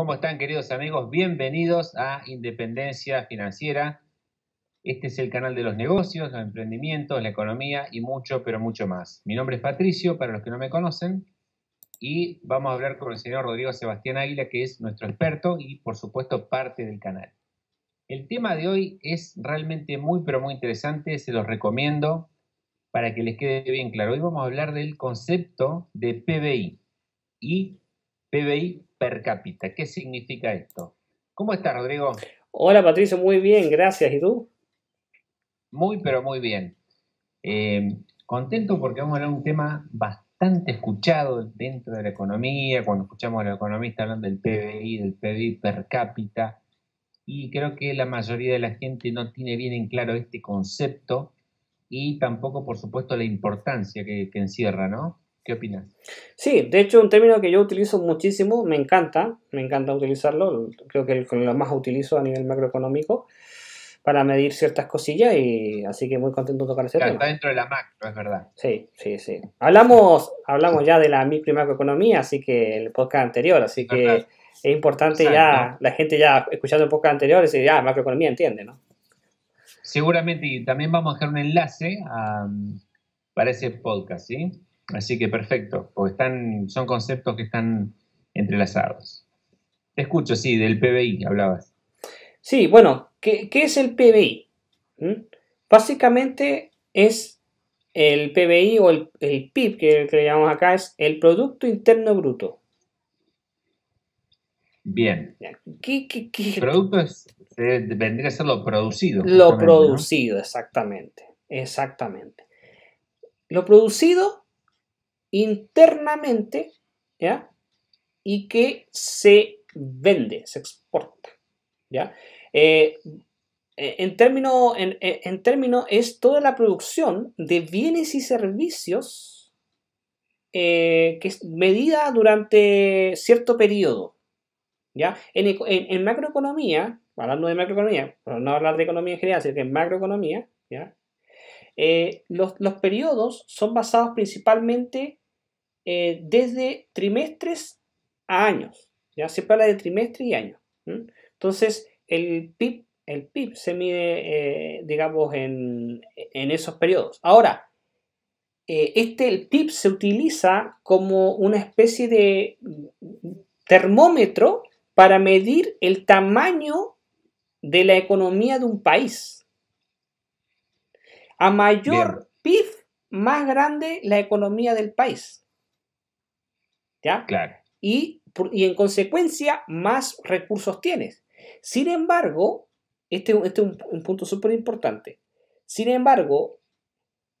¿Cómo están queridos amigos? Bienvenidos a Independencia Financiera. Este es el canal de los negocios, los emprendimientos, la economía y mucho, pero mucho más. Mi nombre es Patricio, para los que no me conocen, y vamos a hablar con el señor Rodrigo Sebastián Águila, que es nuestro experto y por supuesto parte del canal. El tema de hoy es realmente muy, pero muy interesante, se los recomiendo para que les quede bien claro. Hoy vamos a hablar del concepto de PBI y PBI per cápita. ¿Qué significa esto? ¿Cómo está, Rodrigo? Hola, Patricio, muy bien, gracias. ¿Y tú? Muy, pero muy bien. Em, contento porque vamos a hablar de un tema bastante escuchado dentro de la economía, cuando escuchamos a los economistas hablando del PBI, del PBI per cápita, y creo que la mayoría de la gente no tiene bien en claro este concepto y tampoco, por supuesto, la importancia que encierra, ¿no? ¿Qué opinas? Sí, de hecho, un término que yo utilizo muchísimo, me encanta, me encanta utilizarlo, creo que lo más utilizo a nivel macroeconómico para medir ciertas cosillas y así que muy contento de tocar ese Está dentro de la macro, es verdad. Sí, sí, sí. Hablamos, hablamos ya de la micro y macroeconomía, así que el podcast anterior, así que es importante ya, la gente ya escuchando el podcast anterior decir, ya, ah, macroeconomía entiende, ¿no? Seguramente, y también vamos a dejar un enlace para ese podcast, ¿sí? Así que perfecto, porque están, son conceptos que están entrelazados. Te escucho, sí, del PBI hablabas. Sí, bueno, ¿qué, es el PBI? ¿Mm? Básicamente es el PBI o el, PIB, que, le llamamos acá, es el Producto Interno Bruto. Bien. ¿Qué, Producto vendría a ser lo producido. Lo producido, exactamente. Exactamente. Lo producido internamente, Y que se vende, se exporta, ¿ya? Eh, eh, en términos, eh, en, término es toda la producción de bienes y servicios que es medida durante cierto periodo. ¿ya? En, macroeconomía, hablando de macroeconomía, pero no hablar de economía en general, sino que en macroeconomía, los, los periodos son basados principalmente eh, desde trimestres a años. Ya se habla de trimestres y años, Entonces, el PIB, el PIB se mide, eh, digamos, en, esos periodos. Ahora, eh, este, el PIB se utiliza como una especie de termómetro para medir el tamaño de la economía de un país. A mayor PIB, más grande la economía del país. Claro. Y, en consecuencia, más recursos tienes. Sin embargo, este, este es un, punto súper importante. Sin embargo,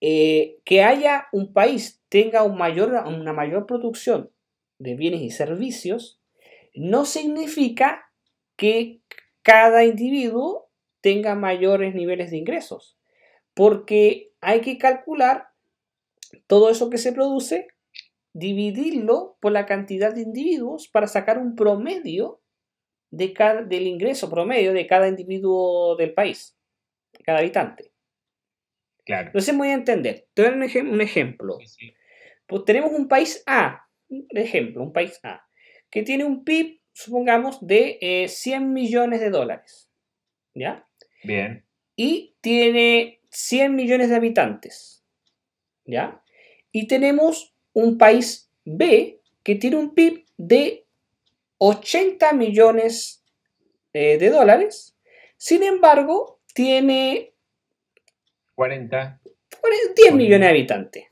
eh, que haya un país tenga una mayor producción de bienes y servicios, no significa que cada individuo tenga mayores niveles de ingresos, porque hay que calcular todo eso que se produce dividirlo por la cantidad de individuos para sacar un promedio de del ingreso promedio de cada individuo del país, cada habitante. Claro. Entonces voy a entender. Te voy a dar un, ejemplo. Pues tenemos un país A, por ejemplo, un país A, que tiene un PIB, supongamos, de 100 eh, millones de dólares. ¿Ya? Bien. Y tiene 100 millones de habitantes. ¿Ya? Y tenemos un país B que tiene un PIB de 80 millones eh, de dólares, sin embargo, tiene 40. 10 millones de habitantes.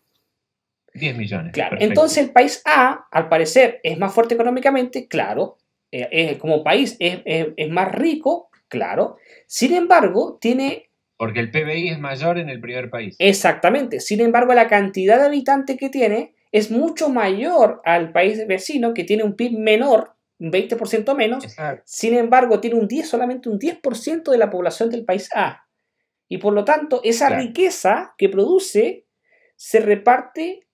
10 millones. Claro, entonces el país A, al parecer, es más fuerte económicamente, claro, eh, como país es, es más rico, claro, sin embargo, tiene porque el PBI es mayor en el primer país. Exactamente. Sin embargo, la cantidad de habitantes que tiene es mucho mayor al país vecino que tiene un PIB menor, un 20% menos, sin embargo tiene un 10, solamente un 10% de la población del país A. Y por lo tanto, esa riqueza que produce se reparte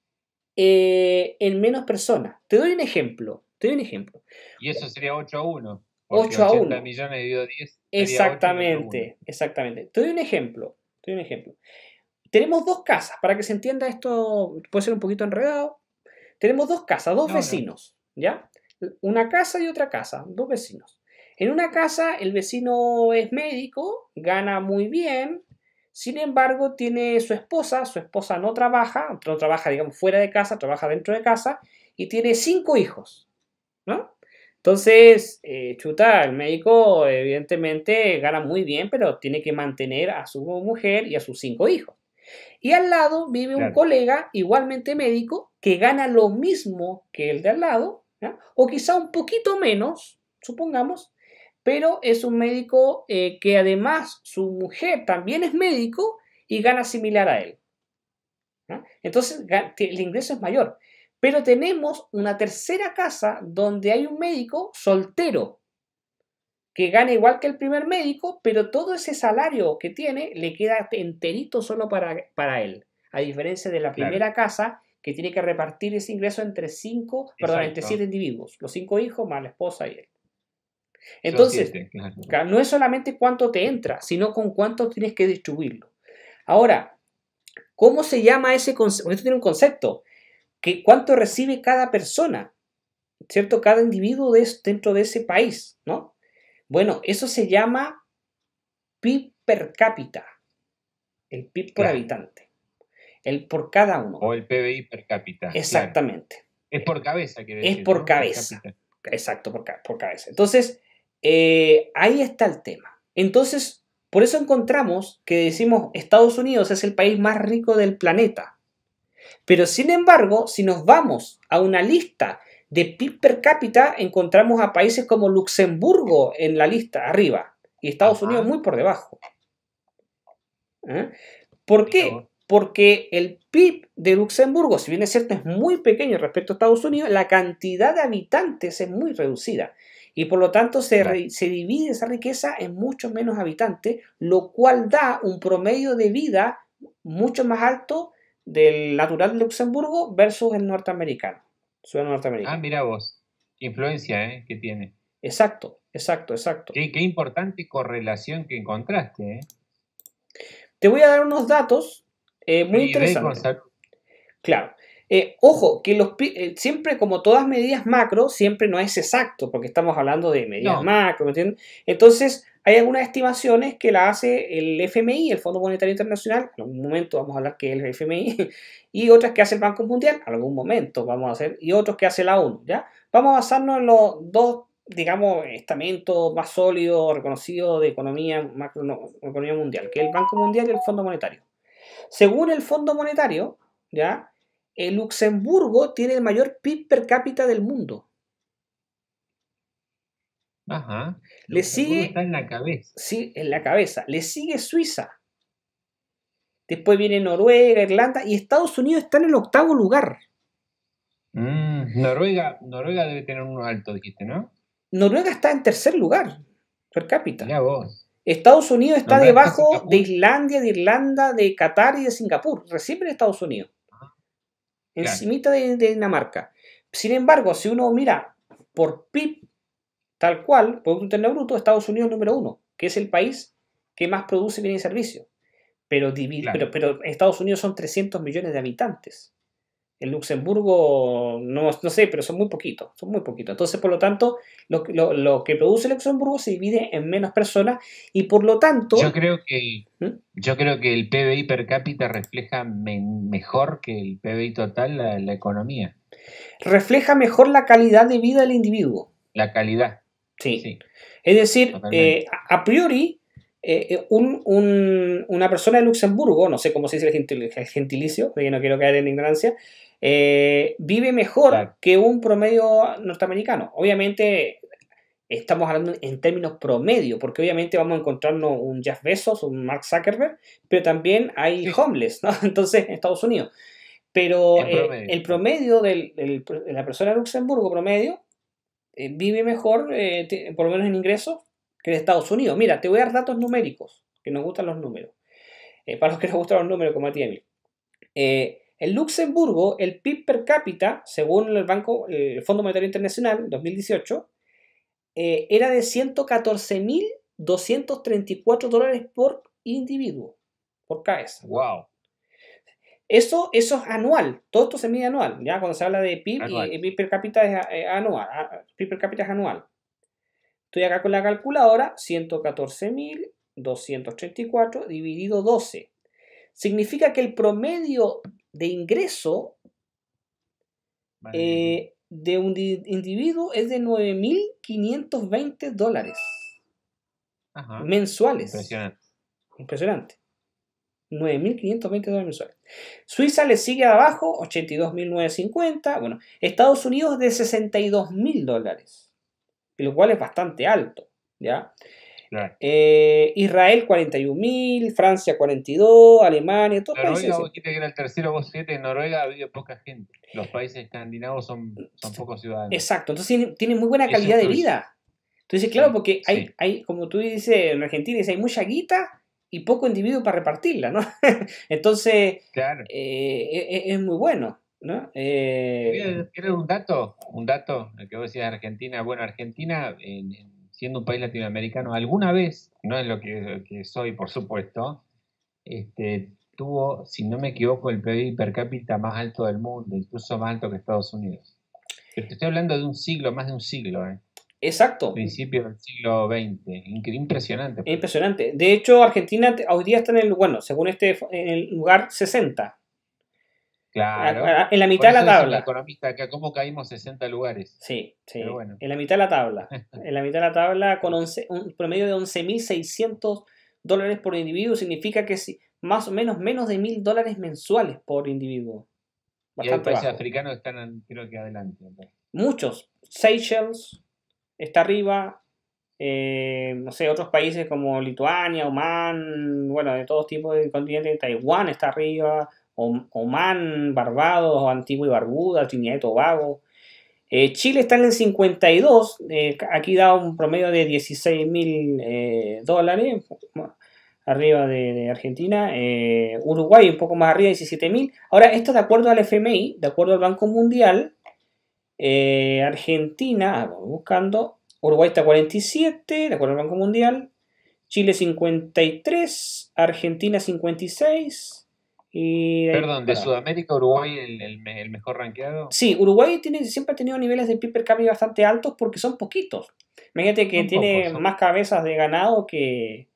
eh, en menos personas. Te doy un ejemplo, te doy un ejemplo. Y eso sería 8 a 1. 8 a 1. millones dividido 10. Exactamente, exactamente. Te doy un ejemplo, te doy un ejemplo. Tenemos dos casas, para que se entienda esto, puede ser un poquito enredado. Tenemos dos casas, dos vecinos, ¿ya? Una casa y otra casa, dos vecinos. En una casa el vecino es médico, gana muy bien, sin embargo tiene su esposa, su esposa no trabaja, no trabaja, digamos, fuera de casa, trabaja dentro de casa, y tiene cinco hijos, ¿no? Entonces, eh, chuta, el médico evidentemente gana muy bien, pero tiene que mantener a su mujer y a sus cinco hijos. Y al lado vive un colega, igualmente médico, que gana lo mismo que el de al lado, o quizá un poquito menos, supongamos, pero es un médico eh, que además su mujer también es médico y gana similar a él. Entonces el ingreso es mayor. Pero tenemos una tercera casa donde hay un médico soltero, que gana igual que el primer médico, pero todo ese salario que tiene le queda enterito solo para, para él. A diferencia de la primera casa, que tiene que repartir ese ingreso entre cinco, perdón, entre siete individuos, los cinco hijos más la esposa y él. Entonces, no es solamente cuánto te entra, sino con cuánto tienes que distribuirlo. Ahora, ¿cómo se llama ese concepto? Esto tiene un concepto, que cuánto recibe cada persona, ¿cierto? Cada individuo dentro de ese país, ¿no? Bueno, eso se llama PIB per cápita, el PIB por habitante, el por cada uno. O el PBI per cápita. Exactamente. Es por cabeza, quiere decir. Es por cabeza. Exacto, por, cabeza. Entonces, eh, ahí está el tema. Entonces, por eso encontramos que decimos Estados Unidos es el país más rico del planeta. Pero sin embargo, si nos vamos a una lista de PIB per cápita encontramos a países como Luxemburgo en la lista arriba y Estados Unidos muy por debajo. ¿Eh? ¿Por qué? Porque el PIB de Luxemburgo, si bien es cierto, es muy pequeño respecto a Estados Unidos, la cantidad de habitantes es muy reducida. Y por lo tanto se, se divide esa riqueza en muchos menos habitantes, lo cual da un promedio de vida mucho más alto del natural de Luxemburgo versus el norteamericano suena Ah, mira vos. Influencia eh, que tiene. Exacto, exacto, exacto. Qué, qué importante correlación que encontraste. Eh. Te voy a dar unos datos eh, muy interesantes. Claro. ojo, que los, siempre, como todas medidas macro, siempre no es exacto, porque estamos hablando de medidas macro, ¿me entiendes? Entonces, hay algunas estimaciones que la hace el FMI, el Fondo Monetario Internacional, en algún momento vamos a hablar que es el FMI, y otras que hace el Banco Mundial, en algún momento vamos a hacer, y otros que hace la ONU, ¿ya? Vamos a basarnos en los dos, digamos, estamentos más sólidos, reconocidos de economía, macro, mundial, que es el Banco Mundial y el Fondo Monetario. Según el Fondo Monetario, ¿ya? El eh, Luxemburgo tiene el mayor PIB per cápita del mundo. Le sigue. en la cabeza. Sí, en la cabeza. Le sigue Suiza. Después viene Noruega, Irlanda y Estados Unidos está en el octavo lugar. Mm, Noruega, Noruega debe tener un alto, ¿no? Noruega está en tercer lugar per cápita. Estados Unidos está debajo de Islandia, de Irlanda, de Qatar y de Singapur. Recién Estados Unidos. Ah, Encimita de, de Dinamarca. Sin embargo, si uno mira por PIB Tal cual, Producto Interno Bruto, Estados Unidos número uno, que es el país que más produce bienes y servicios. Pero, pero, Estados Unidos son 300 millones de habitantes. En Luxemburgo, no, no, sé, pero son muy poquitos, son muy poquitos. Entonces, por lo tanto, lo, que produce Luxemburgo se divide en menos personas y por lo tanto... Yo creo que, ¿Mm? yo creo que el PBI per cápita refleja mejor que el PBI total la, economía. Refleja mejor la calidad de vida del individuo. La calidad. Sí. Es decir, eh, a priori, eh, eh, una persona de Luxemburgo, no sé cómo se dice el, gentilicio, porque no quiero caer en ignorancia, vive mejor que un promedio norteamericano. Obviamente, estamos hablando en términos promedio, porque obviamente vamos a encontrarnos un Jeff Bezos, un Mark Zuckerberg, pero también hay homeless, ¿no? Entonces, en Estados Unidos. Pero el promedio, de la persona de Luxemburgo promedio eh, vive mejor, eh, por lo menos en ingresos, que en Estados Unidos. Mira, te voy a dar datos numéricos, que nos gustan los números. Eh, para los que nos gustan los números, como a ti, en Luxemburgo, el PIB per cápita, según el Banco, el Fondo Monetario Internacional, 2018, era de 114.234 dólares por individuo, por cabeza. ¡Wow! Eso, eso es anual, todo esto se mide anual, ¿ya? Cuando se habla de PIB, y, PIB per cápita es eh, anual, ah, per cápita anual. Estoy acá con la calculadora, 114.234 dividido 12. Significa que el promedio de ingreso eh, de un individuo es de 9.520 dólares mensuales. Impresionante. 9.520 dólares mensuales. Suiza le sigue abajo, 82.950. Bueno, Estados Unidos de 62.000 dólares, lo cual es bastante alto, ¿ya? Eh, Israel 41.000, Francia 42, Alemania, todos los países. Noruega, que era el tercero en Noruega había poca gente. Los países escandinavos son, son pocos ciudadanos. Exacto, entonces tienen muy buena calidad de vida. Entonces, claro, porque hay, hay, como tú dices, en Argentina hay mucha guita, y poco individuo para repartirla, ¿no? Entonces, eh, e, e, es, muy bueno, ¿no? Eh... Quiero un dato, un dato, que vos decías Argentina. Bueno, Argentina, siendo un país latinoamericano, alguna vez, no es lo que, soy, por supuesto, este, tuvo, si no me equivoco, el PIB per cápita más alto del mundo, incluso más alto que Estados Unidos. estoy hablando de un siglo, más de un siglo, ¿eh? Exacto. Principio del siglo XX. Impresionante. Impresionante. De hecho, Argentina hoy día está en el, bueno, según este, en el lugar 60. Claro. En la mitad de la tabla. Economista, ¿Cómo caímos 60 lugares? Sí, sí. En la mitad de la tabla. en la mitad de la tabla con un promedio de 11.600 dólares por individuo. Significa que si, más o menos menos de 1.000 dólares mensuales por individuo. Bastante y países africanos están, creo que adelante. Muchos. Seychelles, está arriba. Eh, no sé, otros países como Lituania, Oman, bueno, de todos tipos de continente, Taiwán está arriba, Oman, Barbados, Antigua y Barbuda, Trinidad y Tobago. Eh, Chile está en el 52, eh, aquí da un promedio de 16 mil dólares, arriba de, Argentina, Uruguay un poco más arriba, 17 mil. Ahora, esto de acuerdo al FMI, de acuerdo al Banco Mundial, eh, Argentina, ah, vamos buscando. Uruguay está 47, de acuerdo al Banco Mundial. Chile 53, Argentina 56. Y Perdón, de Sudamérica, Uruguay el, mejor rankeado. Sí, Uruguay tiene, siempre ha tenido niveles de PIB per bastante altos porque son poquitos. Imagínate que tiene más cabezas de ganado que,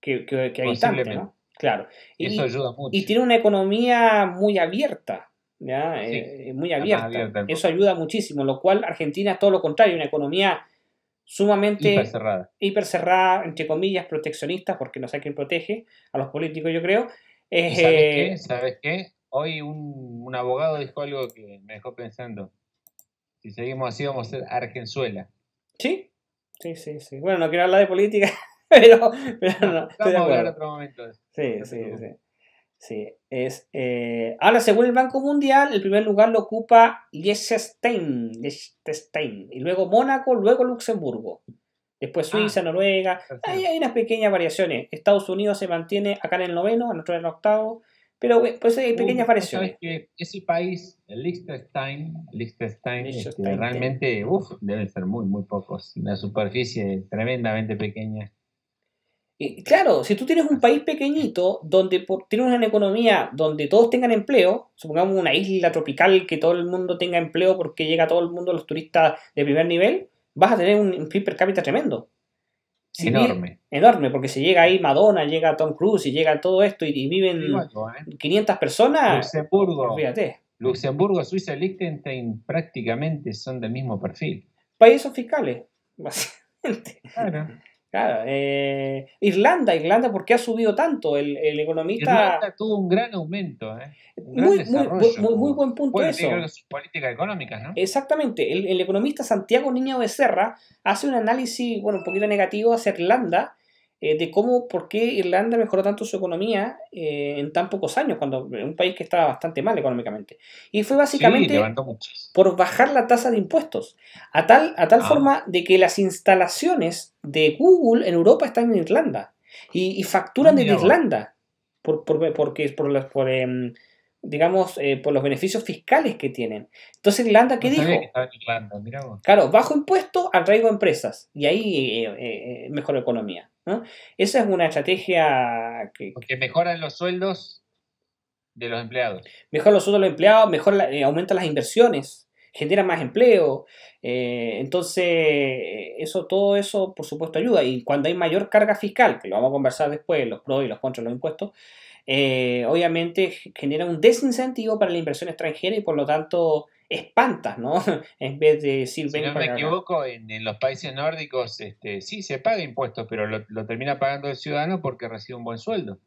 que, habitantes, Claro. Y, Y tiene una economía muy abierta. ¿ya? Eh, muy abierta. Eso ayuda muchísimo, lo cual Argentina es todo lo contrario, una economía sumamente hiper cerrada. entre comillas, proteccionista, porque no sé quién protege, a los políticos yo creo. ¿Sabes eh, qué? ¿Sabes qué? Hoy un, abogado dijo algo que me dejó pensando. Si seguimos así vamos a ser Argenzuela. Sí, sí, sí, sí. Bueno, no quiero hablar de política, pero, Vamos a hablar otro momento. Sí, sí, sí. Sí, es. Eh, ahora, según el Banco Mundial, el primer lugar lo ocupa Liechtenstein, Liechtenstein y luego Mónaco, luego Luxemburgo. Después ah, Suiza, Noruega. hay unas pequeñas variaciones. Estados Unidos se mantiene acá en el noveno, nosotros en el octavo. Pero eh, pues hay pequeñas pues, variaciones. Que ese país, este, Liechtenstein, realmente uff, debe ser muy, muy pocos. Una superficie tremendamente pequeña claro, si tú tienes un país pequeñito donde tiene tienes una economía donde todos tengan empleo, supongamos una isla tropical que todo el mundo tenga empleo porque llega todo el mundo, los turistas de primer nivel, vas a tener un PIB per cápita tremendo. enorme. enorme, porque si llega ahí Madonna, llega Tom Cruise y llega todo esto y, viven 500 eh? personas. Luxemburgo. Fíjate. Luxemburgo, Suiza, Liechtenstein prácticamente son del mismo perfil. Países fiscales, básicamente. Claro. Claro, eh, Irlanda, Irlanda, ¿por qué ha subido tanto? El, economista. Irlanda tuvo un gran aumento, ¿eh? muy, buen punto eso. ¿no? Exactamente. El, el, economista Santiago Niño Becerra hace un análisis, bueno, un poquito negativo hacia Irlanda eh, de cómo, por qué Irlanda mejoró tanto su economía eh, en tan pocos años, cuando un país que estaba bastante mal económicamente. Y fue básicamente por bajar la tasa de impuestos, a tal, a tal ah. forma de que las instalaciones de Google en Europa están en Irlanda y, facturan ah, en Irlanda, por, por, porque, por, por em, digamos, eh, por los beneficios fiscales que tienen. Entonces Irlanda, ¿qué dijo? Que Claro, bajo impuesto arraigo empresas y ahí eh, eh, eh la mejor economía. Esa es una estrategia que... Porque mejoran los sueldos de los empleados. Mejora los sueldos de los empleados, mejor aumenta las inversiones genera más empleo. Eh, entonces, eso, todo eso, por supuesto, ayuda. Y cuando hay mayor carga fiscal, que lo vamos a conversar después, los pros y los contras de los impuestos, eh, obviamente genera un desincentivo para la inversión extranjera y por lo tanto espanta ¿no? en vez de decir... Si no me equivoco, en, los países nórdicos este, sí se paga impuestos, pero lo, termina pagando el ciudadano porque recibe un buen sueldo.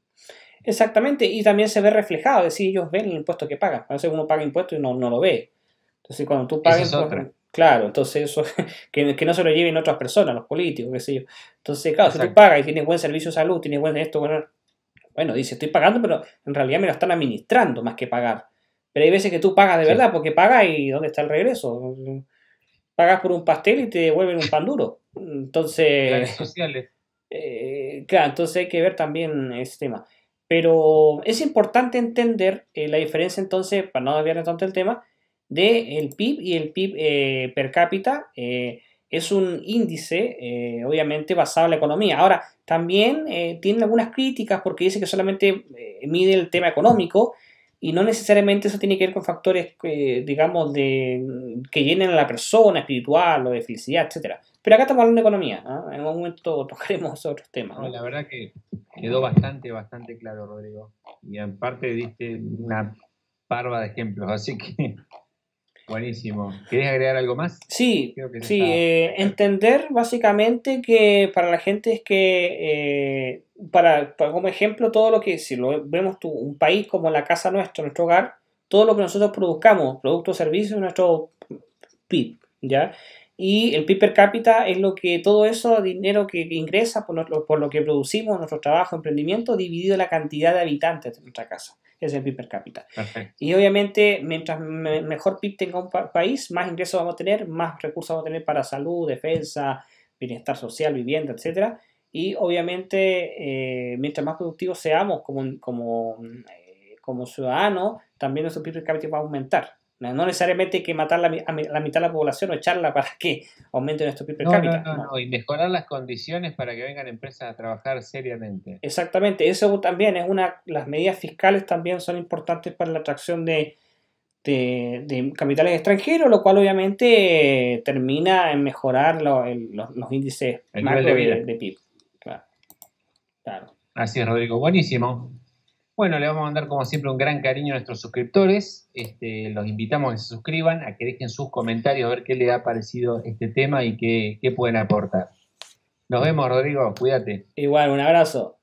Exactamente, y también se ve reflejado, es decir, ellos ven el impuesto que pagan. A uno paga impuestos y no lo ve. Entonces, cuando tú pagues. Claro, entonces eso. Que, que, no se lo lleven otras personas, los políticos, qué sé yo. Entonces, claro, si tú pagas y tienes buen servicio de salud, tienes buen esto, bueno. Bueno, dice, estoy pagando, pero en realidad me lo están administrando más que pagar. Pero hay veces que tú pagas de verdad, porque pagas y ¿dónde está el regreso? Pagas por un pastel y te devuelven un pan duro. Entonces. sociales. Eh, claro, entonces hay que ver también ese tema. Pero es importante entender eh, la diferencia entonces, para no desviarnos tanto el tema, del PIB y el PIB eh, per cápita eh, es un índice eh, obviamente basado en la economía. Ahora, también tiene algunas críticas porque dice que solamente mide el tema económico y no necesariamente eso tiene que ver con factores, digamos, de, que llenen a la persona, espiritual o de felicidad, etcétera. Pero acá estamos hablando de economía, ¿ah? en algún momento tocaremos otros temas. la verdad que quedó bastante, bastante claro, Rodrigo. Y en parte diste una parva de ejemplos, así que Buenísimo. ¿Quieres agregar algo más? Sí, sí. Eh, entender básicamente que para la gente es que, eh, para, como ejemplo, todo lo que, si lo vemos tú, un país como la casa nuestra, nuestro hogar, todo lo que nosotros produzcamos, productos, servicios, nuestro PIB, ¿ya? Y el PIB per cápita es lo que todo eso, dinero que ingresa por, lo, por lo que producimos, nuestro trabajo, emprendimiento, dividido la cantidad de habitantes de nuestra casa es el PIB per cápita. Y obviamente, mientras mejor PIB tenga un país, más ingresos vamos a tener, más recursos vamos a tener para salud, defensa, bienestar social, vivienda, etcétera. Y obviamente, eh, mientras más productivos seamos como, como, eh, como ciudadanos, también nuestro PIB per cápita va a aumentar. No necesariamente hay que matar la, la mitad de la población o echarla para que aumente nuestro PIB per cápita. No, no, no, y mejorar las condiciones para que vengan empresas a trabajar seriamente. Exactamente, eso también es una, las medidas fiscales también son importantes para la atracción de, de, capitales extranjeros, lo cual obviamente eh, termina en mejorar los, índices macro de, PIB. claro. Así es, Rodrigo, buenísimo. Bueno, le vamos a mandar como siempre un gran cariño a nuestros suscriptores. Este, los invitamos a que se suscriban, a que dejen sus comentarios, a ver qué les ha parecido este tema y qué, qué pueden aportar. Nos vemos, Rodrigo. Cuídate. Igual, un abrazo.